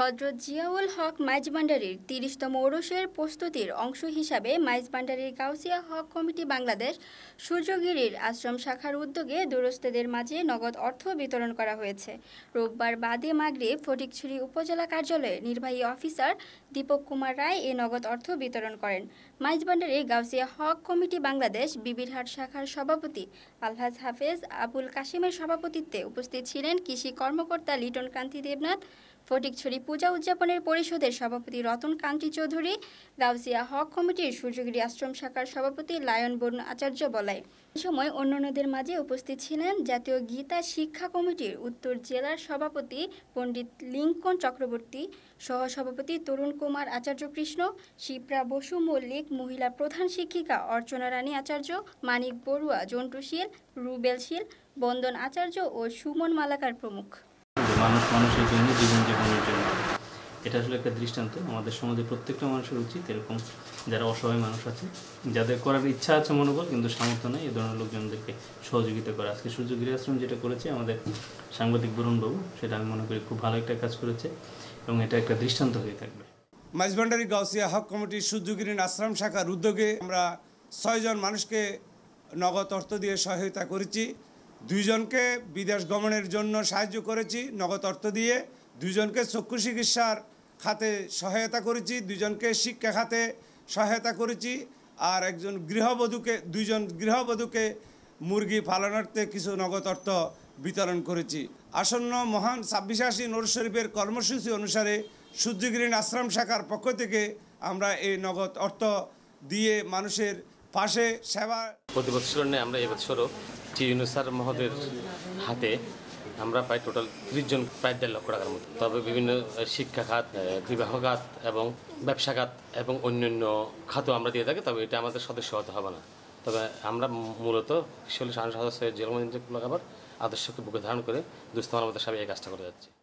হজরত জিয়াউল হক ভান্ডারির তিরিশতম ওরসের প্রস্তুতির অংশ হিসাবে মাইজ ভান্ডারির কাউসিয়া হক কমিটি বাংলাদেশ সূর্যগিরির আশ্রম শাখার উদ্যোগে দূরস্থদের মাঝে নগদ অর্থ বিতরণ করা হয়েছে রোববার বাদে মাগরে ফটিকছড়ি উপজেলা কার্যালয়ে নির্বাহী অফিসার দীপক কুমার রায় এ নগদ অর্থ বিতরণ করেন ভান্ডারির গাউসিয়া হক কমিটি বাংলাদেশ বিবিরহাট শাখার সভাপতি আলহাজ হাফেজ আবুল কাশিমের সভাপতিত্বে উপস্থিত ছিলেন কৃষি কর্মকর্তা লিটন কান্তি দেবনাথ ফটিকছড়ি পূজা উদযাপনের পরিষদের সভাপতি রতন কান্তি চৌধুরী গাউজিয়া হক কমিটির সুযোগী আশ্রম শাখার সভাপতি লায়ন বরুণ আচার্য বলায় সময় অন্যান্যদের মাঝে উপস্থিত ছিলেন জাতীয় গীতা শিক্ষা কমিটির উত্তর জেলার সভাপতি পণ্ডিত লিঙ্কন চক্রবর্তী সহসভাপতি তরুণ কুমার আচার্য কৃষ্ণ শিপ্রা বসু মল্লিক মহিলা প্রধান শিক্ষিকা অর্চনা রানী আচার্য মানিক বড়ুয়া জন্টু শীল রুবেল শীল বন্দন আচার্য ও সুমন মালাকার প্রমুখ মানুষ মানুষের জন্য জীবনযাপনের জন্য এটা আসলে একটা দৃষ্টান্ত আমাদের সমাজে প্রত্যেকটা মানুষের উচিত এরকম যারা অসহায় মানুষ আছে যাদের করার ইচ্ছা আছে মনোবল কিন্তু সামর্থ্য নেই এই ধরনের লোকজনদেরকে সহযোগিতা করা আজকে সূর্য গৃহাশ্রম যেটা করেছে আমাদের সাংবাদিক বরুণবাবু সেটা আমি মনে করি খুব ভালো একটা কাজ করেছে এবং এটা একটা দৃষ্টান্ত হয়ে থাকবে মাইজভান্ডারি গাউসিয়া হক কমিটির সূর্যগিরিন আশ্রম শাখার উদ্যোগে আমরা ছয়জন মানুষকে নগদ অর্থ দিয়ে সহায়তা করেছি দুইজনকে বিদেশ গমনের জন্য সাহায্য করেছি নগদ অর্থ দিয়ে দুইজনকে চক্ষু চিকিৎসার খাতে সহায়তা করেছি দুইজনকে শিক্ষা খাতে সহায়তা করেছি আর একজন গৃহবধূকে দুইজন গৃহবধূকে মুরগি পালনার্থে কিছু নগদ অর্থ বিতরণ করেছি আসন্ন মহান ছাব্বিশাসী নর শরীফের কর্মসূচি অনুসারে সূর্যগ্রীণ আশ্রম শাখার পক্ষ থেকে আমরা এই নগদ অর্থ দিয়ে মানুষের পাশে সেবা প্রতি বছর আমরা এবছরও টিউনো স্যার মহোদয়ের হাতে আমরা প্রায় টোটাল ত্রিশ জন প্রায় দেড় লক্ষ টাকার মতো তবে বিভিন্ন শিক্ষাখাত বিবাহখাত এবং ব্যবসাখাত এবং অন্যান্য খাতও আমরা দিয়ে থাকি তবে এটা আমাদের সদস্য হতে হবে না তবে আমরা মূলত কিশোরী সাংসদ সৈয়দ জেলমন্ত্রী কুলাকাবার আদর্শকে বুকে ধারণ করে দুস্থ আমাদের সবাই এই কাজটা করে যাচ্ছি